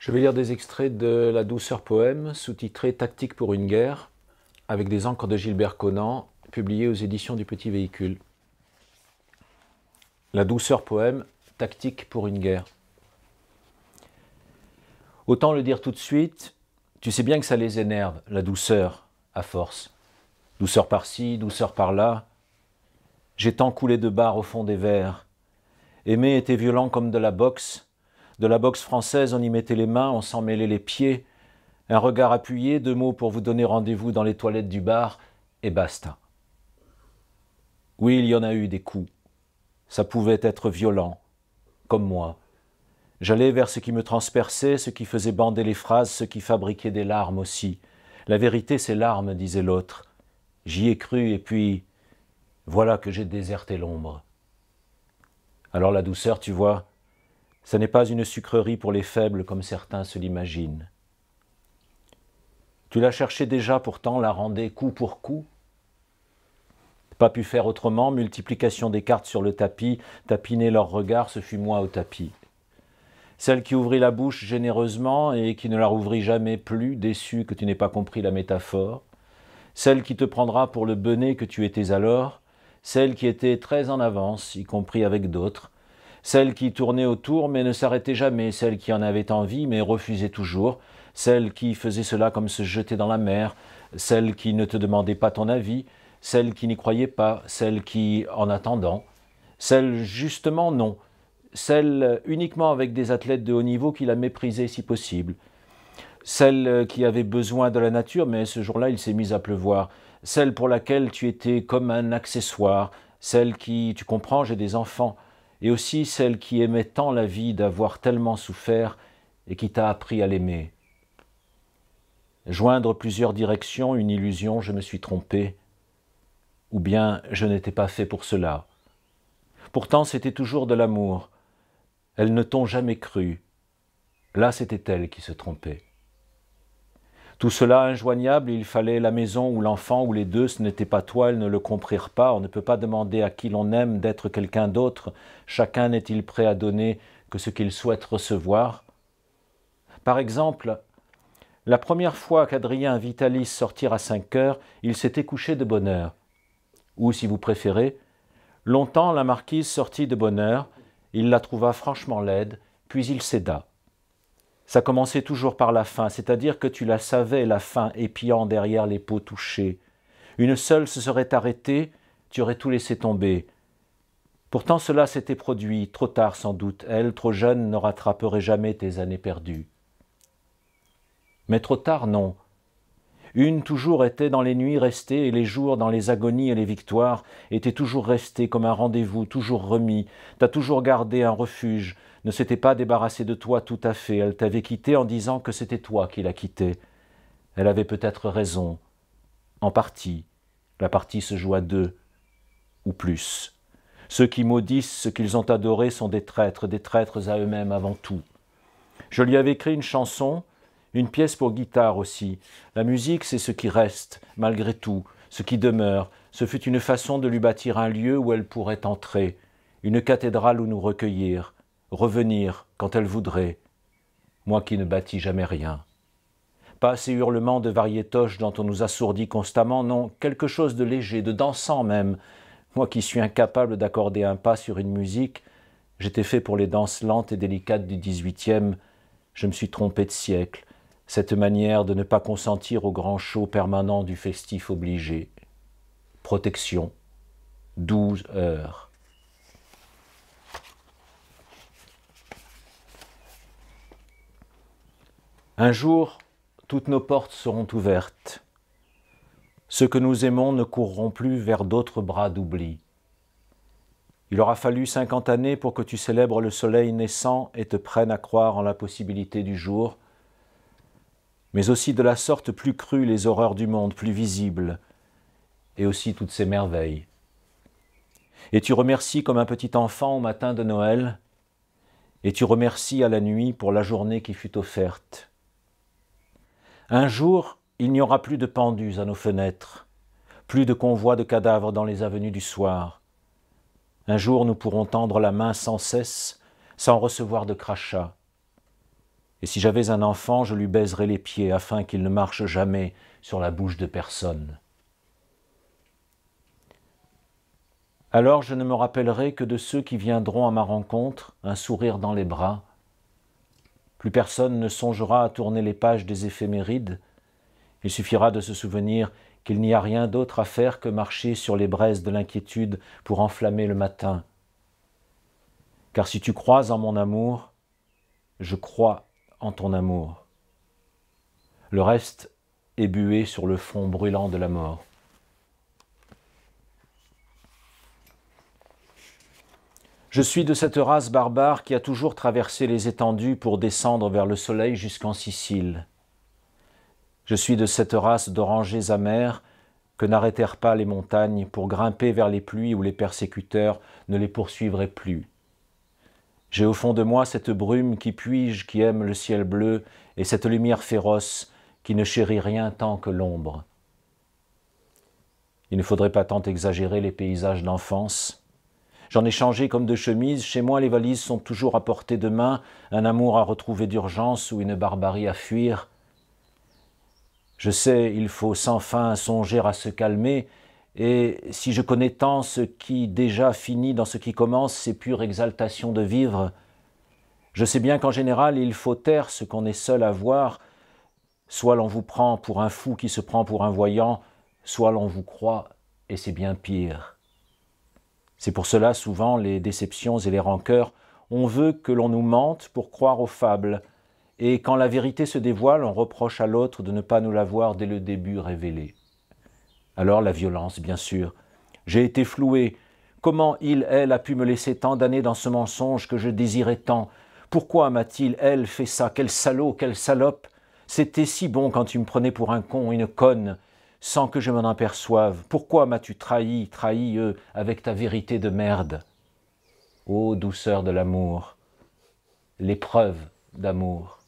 Je vais lire des extraits de La douceur poème, sous-titré Tactique pour une guerre, avec des encres de Gilbert Conan, publié aux éditions du Petit Véhicule. La douceur poème, Tactique pour une guerre. Autant le dire tout de suite, tu sais bien que ça les énerve, la douceur, à force. Douceur par-ci, douceur par-là. J'ai tant coulé de barres au fond des verres. Aimer était violent comme de la boxe, de la boxe française, on y mettait les mains, on s'en mêlait les pieds. Un regard appuyé, deux mots pour vous donner rendez-vous dans les toilettes du bar, et basta. Oui, il y en a eu des coups. Ça pouvait être violent, comme moi. J'allais vers ce qui me transperçait, ce qui faisait bander les phrases, ce qui fabriquait des larmes aussi. La vérité, c'est larmes, disait l'autre. J'y ai cru, et puis voilà que j'ai déserté l'ombre. Alors la douceur, tu vois, ce n'est pas une sucrerie pour les faibles comme certains se l'imaginent. Tu la cherchais déjà pourtant, la rendais coup pour coup. Pas pu faire autrement, multiplication des cartes sur le tapis, tapiner leurs regards, ce fut moi au tapis. Celle qui ouvrit la bouche généreusement et qui ne la rouvrit jamais plus, déçue que tu n'aies pas compris la métaphore. Celle qui te prendra pour le benet que tu étais alors, celle qui était très en avance, y compris avec d'autres, celle qui tournait autour mais ne s'arrêtait jamais, celle qui en avait envie mais refusait toujours, celle qui faisait cela comme se jeter dans la mer, celle qui ne te demandait pas ton avis, celle qui n'y croyait pas, celle qui, en attendant, celle justement non, celle uniquement avec des athlètes de haut niveau qui la méprisaient si possible, celle qui avait besoin de la nature, mais ce jour-là il s'est mis à pleuvoir, celle pour laquelle tu étais comme un accessoire, celle qui, tu comprends, j'ai des enfants, et aussi celle qui aimait tant la vie d'avoir tellement souffert et qui t'a appris à l'aimer. Joindre plusieurs directions, une illusion, je me suis trompé, ou bien je n'étais pas fait pour cela. Pourtant c'était toujours de l'amour. Elles ne t'ont jamais cru. Là c'était elle qui se trompait. Tout cela injoignable, il fallait la maison ou l'enfant ou les deux, ce n'était pas toi, elles ne le comprirent pas. On ne peut pas demander à qui l'on aime d'être quelqu'un d'autre. Chacun nest il prêt à donner que ce qu'il souhaite recevoir Par exemple, la première fois qu'Adrien Vitalis Alice sortir à 5 heures, il s'était couché de bonne heure. Ou, si vous préférez, longtemps la marquise sortit de bonne heure, il la trouva franchement laide, puis il céda. Ça commençait toujours par la fin, c'est-à-dire que tu la savais, la fin, épiant derrière les peaux touchées. Une seule se serait arrêtée, tu aurais tout laissé tomber. Pourtant cela s'était produit, trop tard sans doute, elle, trop jeune, ne rattraperait jamais tes années perdues. Mais trop tard, non, une toujours était dans les nuits restées et les jours dans les agonies et les victoires, était toujours restée comme un rendez-vous, toujours remis, t'as toujours gardé un refuge, ne s'était pas débarrassée de toi tout à fait, elle t'avait quitté en disant que c'était toi qui la quittais. Elle avait peut-être raison, en partie, la partie se joue à deux, ou plus. Ceux qui maudissent ce qu'ils ont adoré sont des traîtres, des traîtres à eux-mêmes avant tout. Je lui avais écrit une chanson, une pièce pour guitare aussi. La musique, c'est ce qui reste, malgré tout, ce qui demeure. Ce fut une façon de lui bâtir un lieu où elle pourrait entrer, une cathédrale où nous recueillir, revenir quand elle voudrait. Moi qui ne bâtis jamais rien. Pas ces hurlements de variétoches dont on nous assourdit constamment, non, quelque chose de léger, de dansant même. Moi qui suis incapable d'accorder un pas sur une musique, j'étais fait pour les danses lentes et délicates du XVIIIe. Je me suis trompé de siècle, cette manière de ne pas consentir au grand chaud permanent du festif obligé. Protection, douze heures. Un jour, toutes nos portes seront ouvertes. Ceux que nous aimons ne courront plus vers d'autres bras d'oubli. Il aura fallu cinquante années pour que tu célèbres le soleil naissant et te prennes à croire en la possibilité du jour, mais aussi de la sorte plus crue les horreurs du monde, plus visibles, et aussi toutes ces merveilles. Et tu remercies comme un petit enfant au matin de Noël, et tu remercies à la nuit pour la journée qui fut offerte. Un jour, il n'y aura plus de pendus à nos fenêtres, plus de convois de cadavres dans les avenues du soir. Un jour, nous pourrons tendre la main sans cesse, sans recevoir de crachats et si j'avais un enfant, je lui baiserais les pieds afin qu'il ne marche jamais sur la bouche de personne. Alors je ne me rappellerai que de ceux qui viendront à ma rencontre, un sourire dans les bras. Plus personne ne songera à tourner les pages des éphémérides. Il suffira de se souvenir qu'il n'y a rien d'autre à faire que marcher sur les braises de l'inquiétude pour enflammer le matin. Car si tu crois en mon amour, je crois en ton amour. Le reste est bué sur le fond brûlant de la mort. Je suis de cette race barbare qui a toujours traversé les étendues pour descendre vers le soleil jusqu'en Sicile. Je suis de cette race d'orangers amers que n'arrêtèrent pas les montagnes pour grimper vers les pluies où les persécuteurs ne les poursuivraient plus. J'ai au fond de moi cette brume qui puige, qui aime le ciel bleu, et cette lumière féroce qui ne chérit rien tant que l'ombre. Il ne faudrait pas tant exagérer les paysages d'enfance. J'en ai changé comme de chemise, chez moi les valises sont toujours à portée de main, un amour à retrouver d'urgence ou une barbarie à fuir. Je sais, il faut sans fin songer à se calmer, et si je connais tant ce qui déjà finit dans ce qui commence, c'est pure exaltation de vivre. Je sais bien qu'en général, il faut taire ce qu'on est seul à voir. Soit l'on vous prend pour un fou qui se prend pour un voyant, soit l'on vous croit, et c'est bien pire. C'est pour cela souvent les déceptions et les rancœurs. On veut que l'on nous mente pour croire aux fables, et quand la vérité se dévoile, on reproche à l'autre de ne pas nous l'avoir dès le début révélée. Alors la violence, bien sûr. J'ai été floué. Comment il, elle, a pu me laisser tant d'années dans ce mensonge que je désirais tant Pourquoi m'a-t-il, elle, fait ça Quel salaud, quelle salope C'était si bon quand tu me prenais pour un con, une conne, sans que je m'en aperçoive. Pourquoi m'as-tu trahi, trahi, eux, avec ta vérité de merde Ô douceur de l'amour, l'épreuve d'amour.